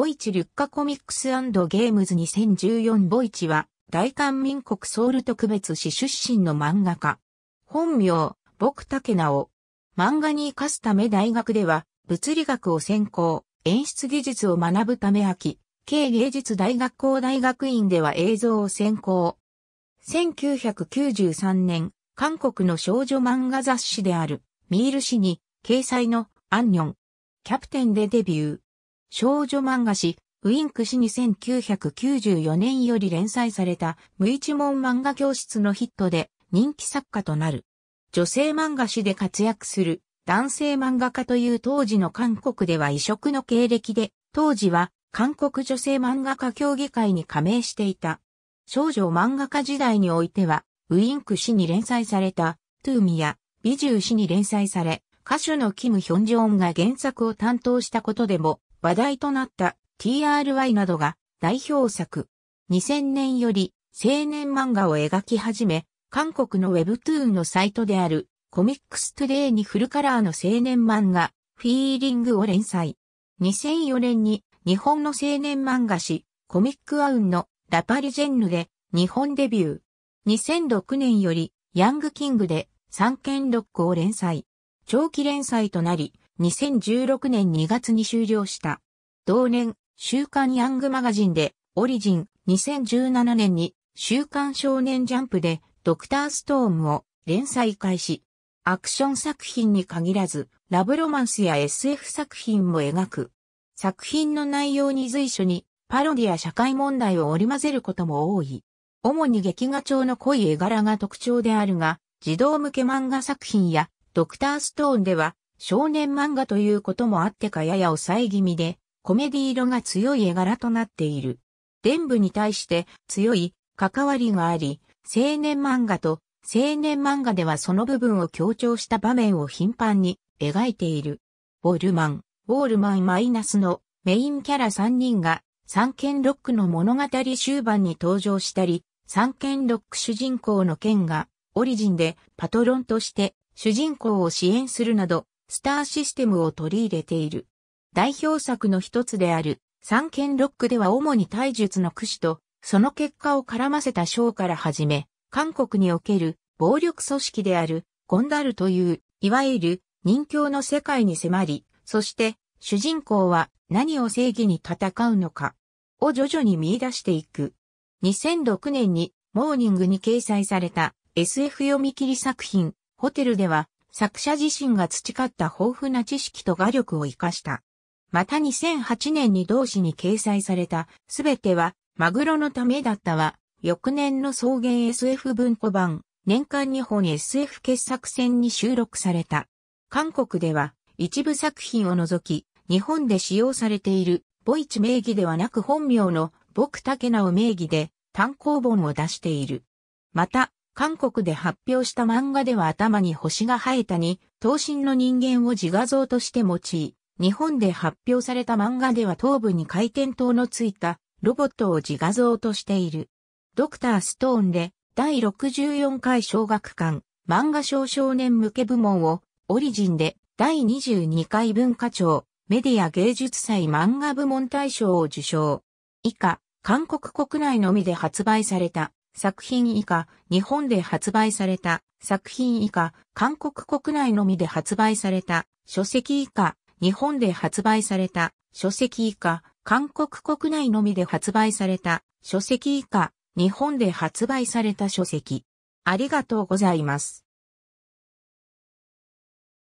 ボイチ・リュッカコミックスゲームズ2014ボイチは、大韓民国ソウル特別市出身の漫画家。本名、僕ナオ。漫画に活かすため大学では、物理学を専攻、演出技術を学ぶため秋、経芸術大学校大学院では映像を専攻。1993年、韓国の少女漫画雑誌である、ミール氏に、掲載の、アンニョン、キャプテンでデビュー。少女漫画誌、ウィンク氏に1994年より連載された無一文漫画教室のヒットで人気作家となる。女性漫画誌で活躍する男性漫画家という当時の韓国では異色の経歴で、当時は韓国女性漫画家協議会に加盟していた。少女漫画家時代においては、ウィンク氏に連載された、トゥーミや美獣氏に連載され、歌手のキム・ヒョンジョンが原作を担当したことでも話題となった TRY などが代表作。2000年より青年漫画を描き始め、韓国の Webtoon のサイトであるコミックストゥデイにフルカラーの青年漫画フィーリングを連載。2004年に日本の青年漫画誌コミックアウンのラパリジェンヌで日本デビュー。2006年よりヤングキングで三軒ロックを連載。長期連載となり、2016年2月に終了した。同年、週刊ヤングマガジンで、オリジン、2017年に、週刊少年ジャンプで、ドクターストームを連載開始。アクション作品に限らず、ラブロマンスや SF 作品も描く。作品の内容に随所に、パロディや社会問題を織り交ぜることも多い。主に劇画調の濃い絵柄が特徴であるが、児童向け漫画作品やドクターストーンでは少年漫画ということもあってかやや抑え気味で、コメディ色が強い絵柄となっている。伝部に対して強い関わりがあり、青年漫画と青年漫画ではその部分を強調した場面を頻繁に描いている。ウォルマン、ウォールマンマイナスのメインキャラ3人が三剣ロックの物語終盤に登場したり、三剣ロック主人公の剣がオリジンでパトロンとして主人公を支援するなどスターシステムを取り入れている。代表作の一つである、三剣ロックでは主に体術の駆使と、その結果を絡ませた章から始め、韓国における暴力組織であるゴンダルという、いわゆる人教の世界に迫り、そして主人公は何を正義に戦うのかを徐々に見出していく。2006年にモーニングに掲載された SF 読み切り作品ホテルでは作者自身が培った豊富な知識と画力を活かした。また2008年に同誌に掲載された、すべては、マグロのためだったは、翌年の草原 SF 文庫版、年間日本 SF 傑作選に収録された。韓国では、一部作品を除き、日本で使用されている、ボイチ名義ではなく本名の僕竹直名義で単行本を出している。また、韓国で発表した漫画では頭に星が生えたに、頭身の人間を自画像として用い、日本で発表された漫画では頭部に回転灯のついたロボットを自画像としている。ドクターストーンで第64回小学館漫画賞少年向け部門をオリジンで第22回文化庁メディア芸術祭漫画部門大賞を受賞。以下、韓国国内のみで発売された作品以下、日本で発売された作品以下、韓国国内のみで発売された書籍以下、日本で発売された書籍以下、韓国国内のみで発売された書籍以下、日本で発売された書籍。ありがとうございます。